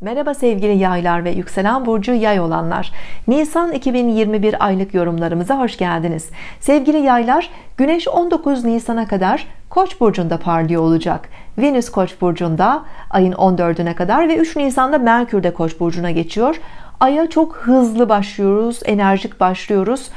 Merhaba sevgili yaylar ve yükselen burcu yay olanlar. Nisan 2021 aylık yorumlarımıza hoş geldiniz. Sevgili yaylar, Güneş 19 Nisan'a kadar Koç burcunda parlıyor olacak. Venüs Koç burcunda ayın 14'üne kadar ve 3 Nisan'da Merkür de Koç burcuna geçiyor. Ay'a çok hızlı başlıyoruz, enerjik başlıyoruz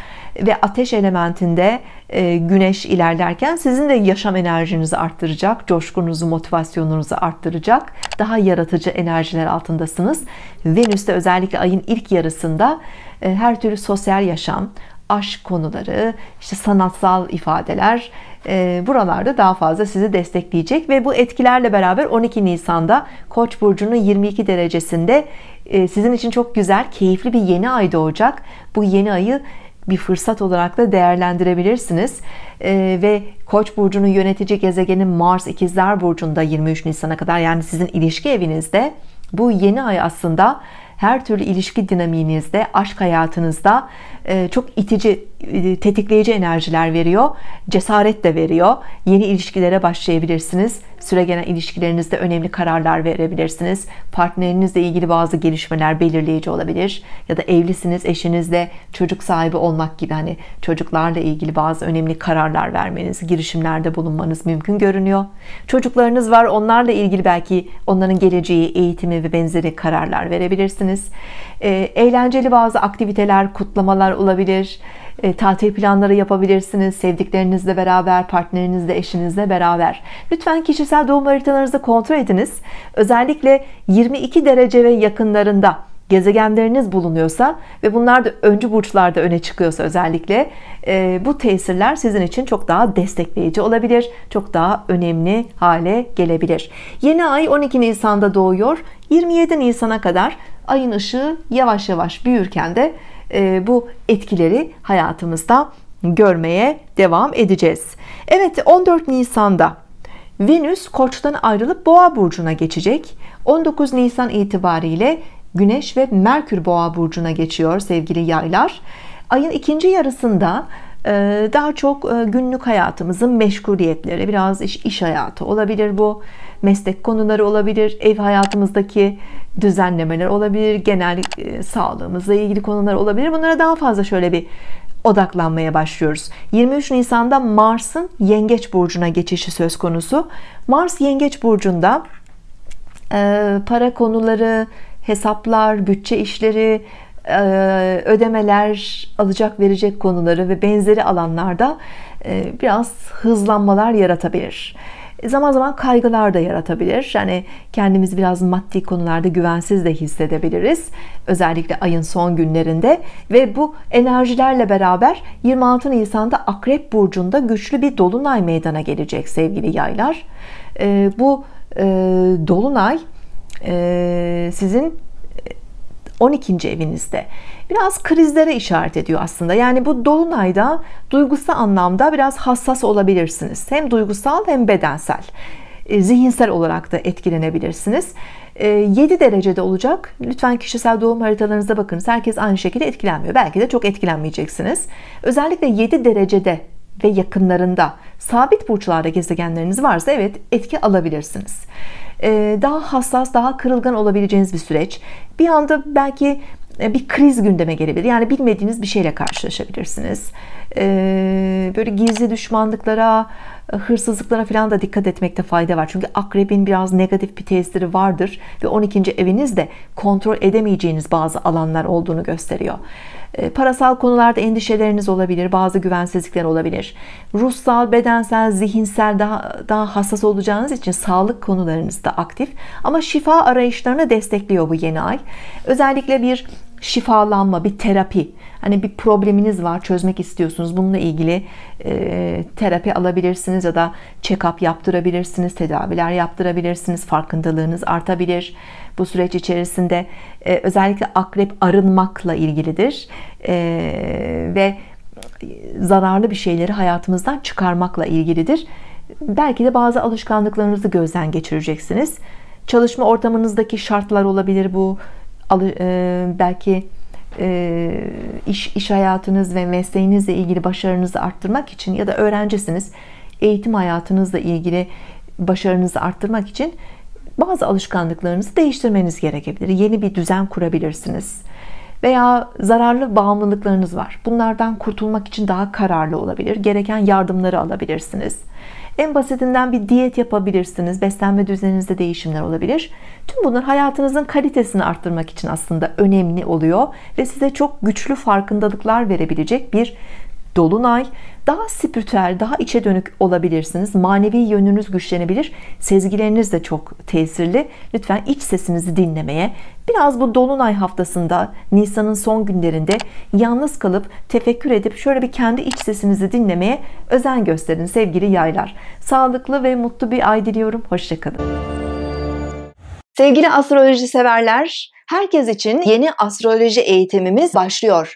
ve ateş elementinde e, güneş ilerlerken sizin de yaşam enerjinizi arttıracak, coşkunuzu, motivasyonunuzu arttıracak, daha yaratıcı enerjiler altındasınız. Venüs'te özellikle ayın ilk yarısında e, her türlü sosyal yaşam, aşk konuları, işte sanatsal ifadeler, ee, buralarda daha fazla sizi destekleyecek ve bu etkilerle beraber 12 Nisan'da Koç burcunun 22 derecesinde e, sizin için çok güzel, keyifli bir yeni ay doğacak. Bu yeni ayı bir fırsat olarak da değerlendirebilirsiniz. Ee, ve Koç burcunu yönetici gezegenin Mars ikizler burcunda 23 Nisan'a kadar yani sizin ilişki evinizde bu yeni ay aslında her türlü ilişki dinamiğinizde, aşk hayatınızda e, çok itici e, tetikleyici enerjiler veriyor. Cesaret de veriyor. Yeni ilişkilere başlayabilirsiniz. Süregelen ilişkilerinizde önemli kararlar verebilirsiniz. Partnerinizle ilgili bazı gelişmeler belirleyici olabilir. Ya da evlisiniz, eşinizle çocuk sahibi olmak gibi hani çocuklarla ilgili bazı önemli kararlar vermeniz, girişimlerde bulunmanız mümkün görünüyor. Çocuklarınız var. Onlarla ilgili belki onların geleceği, eğitimi ve benzeri kararlar verebilirsiniz. Eğlenceli bazı aktiviteler, kutlamalar olabilir. E, tatil planları yapabilirsiniz. Sevdiklerinizle beraber, partnerinizle, eşinizle beraber. Lütfen kişisel doğum haritalarınızı kontrol ediniz. Özellikle 22 derece ve yakınlarında gezegenleriniz bulunuyorsa ve bunlar da öncü burçlarda öne çıkıyorsa özellikle e, bu tesirler sizin için çok daha destekleyici olabilir. Çok daha önemli hale gelebilir. Yeni ay 12 Nisan'da doğuyor. 27 Nisan'a kadar ayın ışığı yavaş yavaş büyürken de ee, bu etkileri hayatımızda görmeye devam edeceğiz. Evet 14 Nisan'da Venüs Koç'tan ayrılıp Boğa burcuna geçecek. 19 Nisan itibariyle Güneş ve Merkür Boğa burcuna geçiyor sevgili Yaylar. Ayın ikinci yarısında ee, daha çok e, günlük hayatımızın meşguliyetleri biraz iş, iş hayatı olabilir bu meslek konuları olabilir ev hayatımızdaki düzenlemeler olabilir genel e, sağlığımızla ilgili konular olabilir bunlara daha fazla şöyle bir odaklanmaya başlıyoruz 23 Nisan'da Mars'ın yengeç burcuna geçişi söz konusu Mars yengeç burcunda e, para konuları hesaplar bütçe işleri e, ödemeler, alacak verecek konuları ve benzeri alanlarda e, biraz hızlanmalar yaratabilir. E, zaman zaman kaygılar da yaratabilir. Yani kendimizi biraz maddi konularda güvensiz de hissedebiliriz. Özellikle ayın son günlerinde ve bu enerjilerle beraber 26 Nisan'da Akrep Burcu'nda güçlü bir dolunay meydana gelecek sevgili yaylar. Bu dolunay sizin 12. evinizde biraz krizlere işaret ediyor aslında. Yani bu dolunayda duygusal anlamda biraz hassas olabilirsiniz. Hem duygusal hem bedensel. E, zihinsel olarak da etkilenebilirsiniz. 7 e, derecede olacak. Lütfen kişisel doğum haritalarınıza bakınız. Herkes aynı şekilde etkilenmiyor. Belki de çok etkilenmeyeceksiniz. Özellikle 7 derecede ve yakınlarında sabit burçlarda gezegenleriniz varsa evet etki alabilirsiniz. E, daha hassas, daha kırılgan olabileceğiniz bir süreç. Bir anda belki e, bir kriz gündeme gelebilir. Yani bilmediğiniz bir şeyle karşılaşabilirsiniz. E, böyle gizli düşmanlıklara, hırsızlıklara falan da dikkat etmekte fayda var çünkü akrebin biraz negatif bir tesiri vardır ve 12. evinizde kontrol edemeyeceğiniz bazı alanlar olduğunu gösteriyor e, parasal konularda endişeleriniz olabilir bazı güvensizlikler olabilir ruhsal bedensel zihinsel daha daha hassas olacağınız için sağlık konularınız da aktif ama şifa arayışlarını destekliyor bu yeni ay özellikle bir şifalanma, bir terapi. Hani bir probleminiz var, çözmek istiyorsunuz. Bununla ilgili e, terapi alabilirsiniz ya da check-up yaptırabilirsiniz, tedaviler yaptırabilirsiniz. Farkındalığınız artabilir. Bu süreç içerisinde e, özellikle akrep arınmakla ilgilidir. E, ve zararlı bir şeyleri hayatımızdan çıkarmakla ilgilidir. Belki de bazı alışkanlıklarınızı gözden geçireceksiniz. Çalışma ortamınızdaki şartlar olabilir bu e, belki e, iş, iş hayatınız ve mesleğinizle ilgili başarınızı arttırmak için ya da öğrencisiniz eğitim hayatınızla ilgili başarınızı arttırmak için bazı alışkanlıklarınızı değiştirmeniz gerekebilir. Yeni bir düzen kurabilirsiniz. Veya zararlı bağımlılıklarınız var. Bunlardan kurtulmak için daha kararlı olabilir. Gereken yardımları alabilirsiniz. En basitinden bir diyet yapabilirsiniz. Beslenme düzeninizde değişimler olabilir. Tüm bunlar hayatınızın kalitesini arttırmak için aslında önemli oluyor ve size çok güçlü farkındalıklar verebilecek bir dolunay daha spiritüel daha içe dönük olabilirsiniz manevi yönünüz güçlenebilir sezgileriniz de çok tesirli lütfen iç sesinizi dinlemeye biraz bu dolunay haftasında Nisan'ın son günlerinde yalnız kalıp tefekkür edip şöyle bir kendi iç sesinizi dinlemeye özen gösterin sevgili yaylar sağlıklı ve mutlu bir ay diliyorum hoşçakalın sevgili astroloji severler Herkes için yeni astroloji eğitimimiz başlıyor.